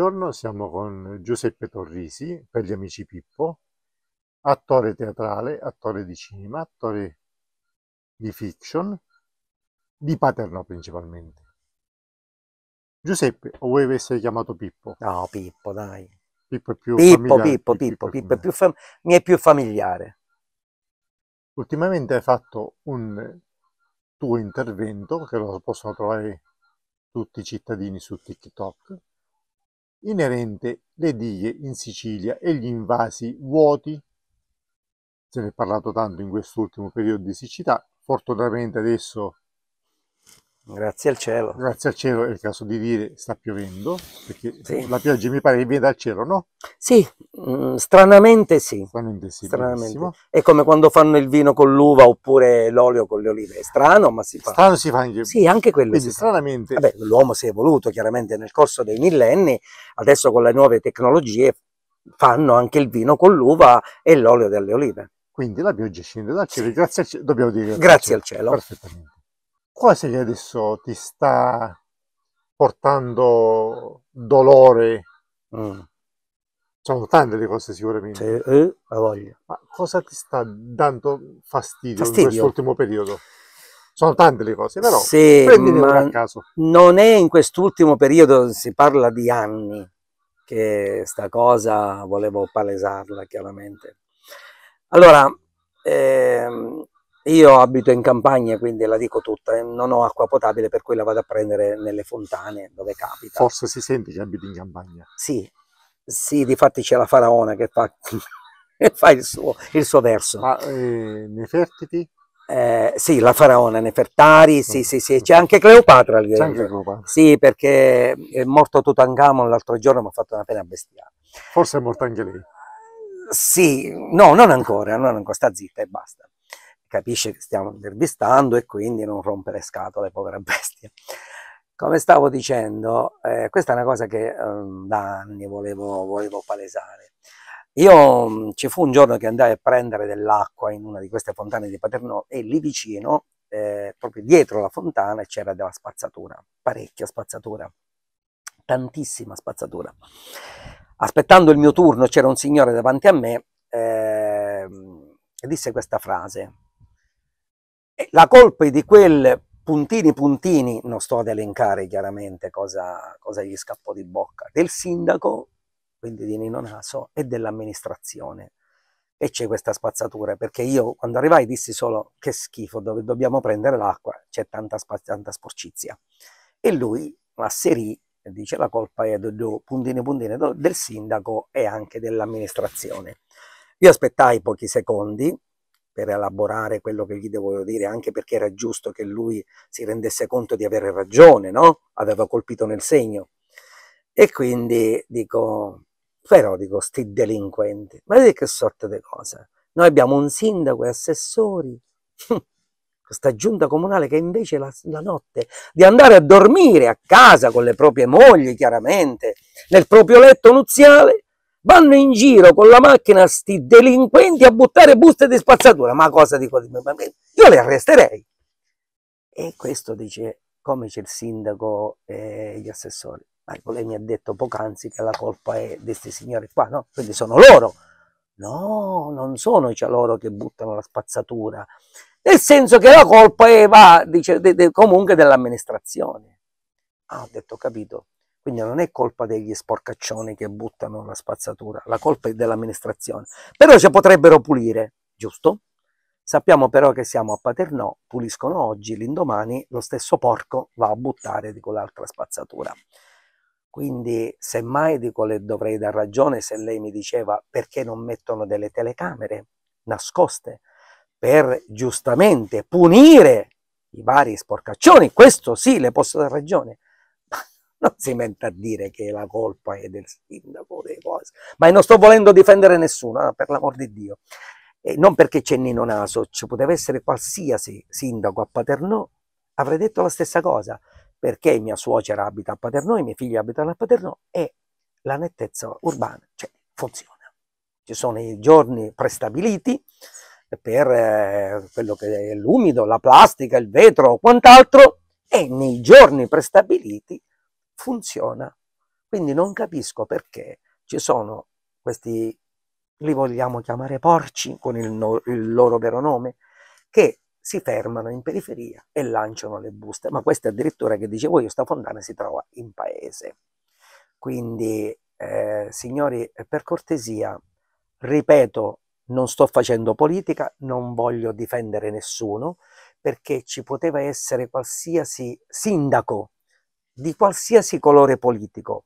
Buongiorno, siamo con Giuseppe Torrisi, per gli amici Pippo, attore teatrale, attore di cinema, attore di fiction, di paterno principalmente. Giuseppe, o vuoi essere chiamato Pippo? No, Pippo, dai. Pippo è più Pippo, familiare. Pippo, Pippo, Pippo, Pippo è fam... mi è più familiare. Ultimamente hai fatto un tuo intervento, che lo possono trovare tutti i cittadini su TikTok, inerente le dighe in Sicilia e gli invasi vuoti. Se ne è parlato tanto in quest'ultimo periodo di siccità, fortunatamente adesso Grazie al cielo. Grazie al cielo, è il caso di dire, sta piovendo, perché sì. la pioggia mi pare che viene dal cielo, no? Sì, mm, stranamente sì. Stranamente sì, stranamente. È come quando fanno il vino con l'uva oppure l'olio con le olive. È strano, ma si fa. Strano si fa anche. Sì, anche quello. Quindi stranamente. l'uomo si è evoluto chiaramente nel corso dei millenni, adesso con le nuove tecnologie fanno anche il vino con l'uva e l'olio delle olive. Quindi la pioggia scende dal cielo, sì. grazie al cielo, dobbiamo dire. Grazie, grazie al cielo. cielo. Perfettamente quasi che adesso ti sta portando dolore. Mm. Sono tante le cose sicuramente. Sì, eh, voglia. Ma cosa ti sta dando fastidio, fastidio. in ultimo periodo? Sono tante le cose, però sì, prendine a caso. Non è in quest'ultimo periodo, si parla di anni, che sta cosa volevo palesarla chiaramente. Allora, ehm, io abito in campagna, quindi la dico tutta, non ho acqua potabile, per cui la vado a prendere nelle fontane dove capita. Forse si sente che abiti in campagna. Sì, sì, difatti c'è la faraona che fa, che fa il, suo, il, suo, verso. Ma eh, Nefertiti? Eh, sì, la faraona Nefertari, sì, mm. sì, sì, c'è anche Cleopatra lì. C'è anche Cleopatra. Sì, perché è morto Tutankhamon l'altro giorno, mi ha fatto una pena bestiale. Forse è morta anche lei. Sì, no, non ancora, non ancora, sta zitta e basta capisce che stiamo intervistando e quindi non rompere scatole, povera bestia. Come stavo dicendo, eh, questa è una cosa che eh, da anni volevo, volevo palesare. Io mm, ci fu un giorno che andai a prendere dell'acqua in una di queste fontane di Paternò e lì vicino, eh, proprio dietro la fontana, c'era della spazzatura, parecchia spazzatura, tantissima spazzatura. Aspettando il mio turno c'era un signore davanti a me eh, e disse questa frase, la colpa di quel puntini puntini, non sto ad elencare chiaramente cosa, cosa gli scappò di bocca, del sindaco, quindi di Nino Naso, e dell'amministrazione. E c'è questa spazzatura, perché io quando arrivai dissi solo che schifo, dove dobbiamo prendere l'acqua, c'è tanta, tanta sporcizia. E lui asserì, dice la colpa è do, do, puntini puntini do, del sindaco e anche dell'amministrazione. Io aspettai pochi secondi, per elaborare quello che gli dovevo dire, anche perché era giusto che lui si rendesse conto di avere ragione, no? Aveva colpito nel segno. E quindi dico, però dico, sti delinquenti, ma vedete che sorta di cosa? Noi abbiamo un sindaco e assessori, questa giunta comunale che invece la, la notte di andare a dormire a casa con le proprie mogli, chiaramente, nel proprio letto nuziale, vanno in giro con la macchina sti delinquenti a buttare buste di spazzatura. Ma cosa dico Io le arresterei. E questo dice, come c'è il sindaco e gli assessori. Marco, lei mi ha detto poc'anzi che la colpa è di questi signori qua, no? Quindi sono loro. No, non sono cioè, loro che buttano la spazzatura. Nel senso che la colpa è, va, dice, de, de, comunque dell'amministrazione. Ah, ho detto, capito. Quindi non è colpa degli sporcaccioni che buttano la spazzatura, la colpa è dell'amministrazione. Però ci potrebbero pulire, giusto? Sappiamo però che siamo a Paternò, puliscono oggi, l'indomani lo stesso porco va a buttare di quell'altra spazzatura. Quindi semmai dico le dovrei dar ragione se lei mi diceva perché non mettono delle telecamere nascoste per giustamente punire i vari sporcaccioni, questo sì, le posso dare ragione, non si metta a dire che la colpa è del sindaco, delle cose. Ma non sto volendo difendere nessuno, ah, per l'amor di Dio. E non perché c'è Nino Naso, ci poteva essere qualsiasi sindaco a Paternò, avrei detto la stessa cosa, perché mia suocera abita a Paternò, i miei figli abitano a Paternò e la nettezza urbana cioè, funziona. Ci sono i giorni prestabiliti per eh, quello che è l'umido, la plastica, il vetro o quant'altro e nei giorni prestabiliti funziona. Quindi non capisco perché ci sono questi, li vogliamo chiamare porci con il, no, il loro vero nome, che si fermano in periferia e lanciano le buste. Ma questa addirittura che dicevo io, sta fontana si trova in paese. Quindi, eh, signori, eh, per cortesia, ripeto, non sto facendo politica, non voglio difendere nessuno, perché ci poteva essere qualsiasi sindaco di qualsiasi colore politico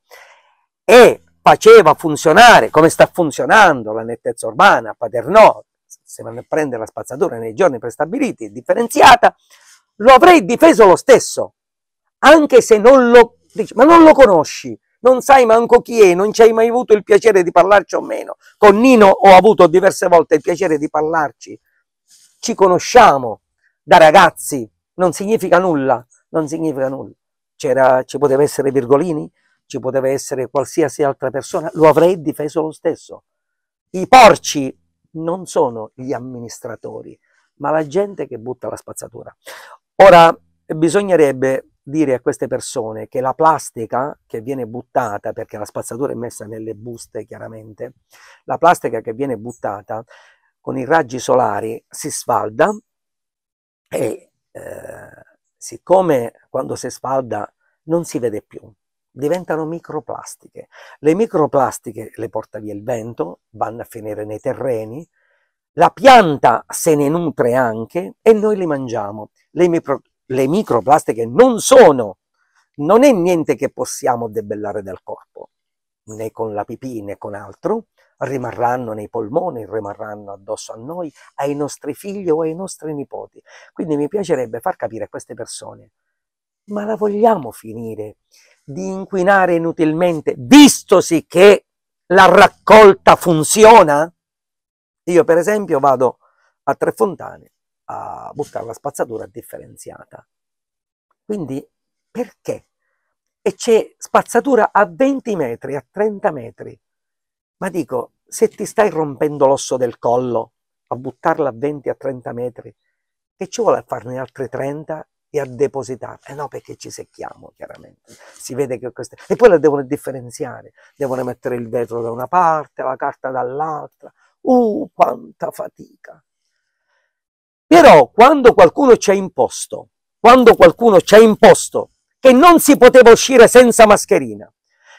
e faceva funzionare, come sta funzionando la nettezza urbana a Paternò, se non a prendere la spazzatura nei giorni prestabiliti e differenziata, lo avrei difeso lo stesso, anche se non lo, ma non lo conosci, non sai manco chi è, non ci hai mai avuto il piacere di parlarci o meno. Con Nino ho avuto diverse volte il piacere di parlarci. Ci conosciamo da ragazzi, non significa nulla, non significa nulla c'era, ci poteva essere Virgolini, ci poteva essere qualsiasi altra persona, lo avrei difeso lo stesso. I porci non sono gli amministratori, ma la gente che butta la spazzatura. Ora, bisognerebbe dire a queste persone che la plastica che viene buttata, perché la spazzatura è messa nelle buste chiaramente, la plastica che viene buttata con i raggi solari si sfalda e eh, siccome quando si sfalda non si vede più, diventano microplastiche. Le microplastiche le porta via il vento, vanno a finire nei terreni, la pianta se ne nutre anche e noi le mangiamo. Le, micro, le microplastiche non sono, non è niente che possiamo debellare dal corpo né con la pipì né con altro, rimarranno nei polmoni, rimarranno addosso a noi, ai nostri figli o ai nostri nipoti. Quindi mi piacerebbe far capire a queste persone, ma la vogliamo finire di inquinare inutilmente, vistosi che la raccolta funziona? Io per esempio vado a Tre Fontane a buttare la spazzatura differenziata. Quindi perché e c'è spazzatura a 20 metri, a 30 metri. Ma dico, se ti stai rompendo l'osso del collo a buttarla a 20, a 30 metri, che ci vuole a farne altri 30 e a depositarla? Eh no, perché ci secchiamo, chiaramente. Si vede che queste... E poi la devono differenziare. Devono mettere il vetro da una parte, la carta dall'altra. Uh, quanta fatica! Però quando qualcuno ci ha imposto, quando qualcuno ci ha imposto che non si poteva uscire senza mascherina,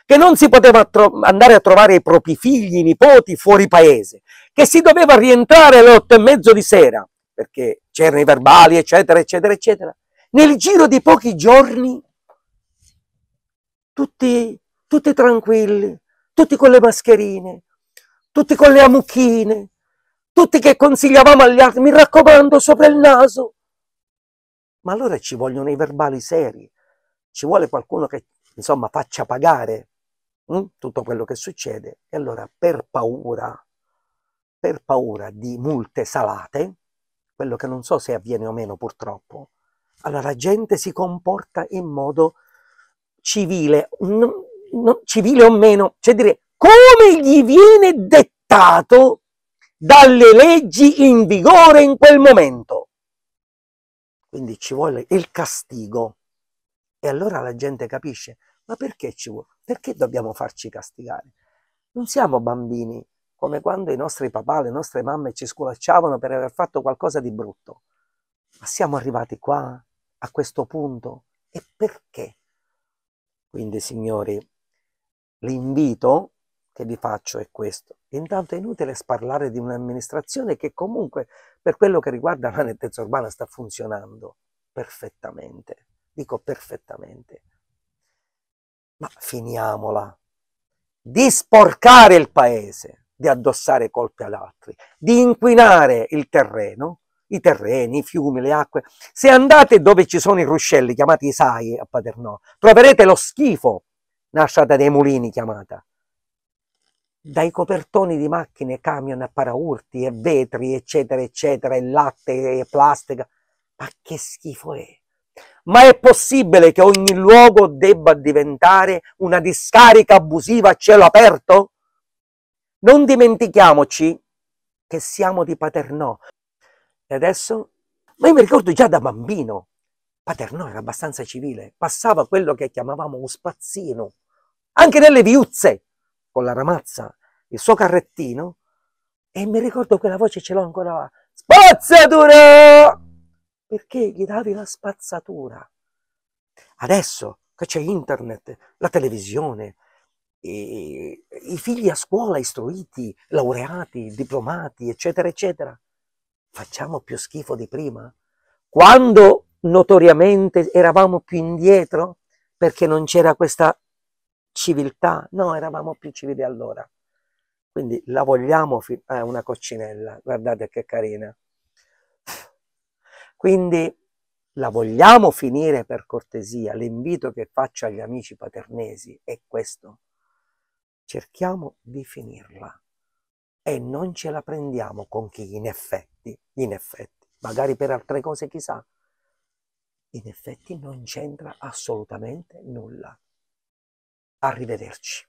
che non si poteva andare a trovare i propri figli, i nipoti fuori paese, che si doveva rientrare alle otto e mezzo di sera, perché c'erano i verbali, eccetera, eccetera, eccetera. Nel giro di pochi giorni, tutti, tutti tranquilli, tutti con le mascherine, tutti con le amucchine, tutti che consigliavamo agli altri, mi raccomando, sopra il naso. Ma allora ci vogliono i verbali seri, ci vuole qualcuno che insomma faccia pagare hm, tutto quello che succede e allora per paura, per paura di multe salate, quello che non so se avviene o meno purtroppo, allora la gente si comporta in modo civile, non, non, civile o meno, cioè dire come gli viene dettato dalle leggi in vigore in quel momento. Quindi ci vuole il castigo. E allora la gente capisce, ma perché ci vuole? Perché dobbiamo farci castigare? Non siamo bambini come quando i nostri papà, le nostre mamme ci sculacciavano per aver fatto qualcosa di brutto. Ma siamo arrivati qua, a questo punto, e perché? Quindi, signori, l'invito che vi faccio è questo. Intanto è inutile sparlare di un'amministrazione che comunque, per quello che riguarda la nettezza urbana, sta funzionando perfettamente dico perfettamente. Ma finiamola di sporcare il paese, di addossare colpi ad altri, di inquinare il terreno, i terreni, i fiumi, le acque. Se andate dove ci sono i ruscelli, chiamati Isai a Paternò, troverete lo schifo, nasciata dei mulini chiamata, dai copertoni di macchine, camion a paraurti e vetri, eccetera, eccetera, e latte e plastica. Ma che schifo è? Ma è possibile che ogni luogo debba diventare una discarica abusiva a cielo aperto? Non dimentichiamoci che siamo di Paternò. E adesso? Ma io mi ricordo già da bambino, Paternò era abbastanza civile, passava quello che chiamavamo un spazzino, anche nelle viuzze, con la ramazza, il suo carrettino, e mi ricordo quella voce ce l'ho ancora, spazzatura! perché gli davi la spazzatura. Adesso che c'è internet, la televisione, i, i figli a scuola istruiti, laureati, diplomati, eccetera, eccetera, facciamo più schifo di prima? Quando notoriamente eravamo più indietro perché non c'era questa civiltà, no, eravamo più civili allora. Quindi la vogliamo, è eh, una coccinella, guardate che carina. Quindi la vogliamo finire per cortesia, l'invito che faccio agli amici paternesi è questo. Cerchiamo di finirla e non ce la prendiamo con chi in effetti, in effetti, magari per altre cose chissà, in effetti non c'entra assolutamente nulla. Arrivederci.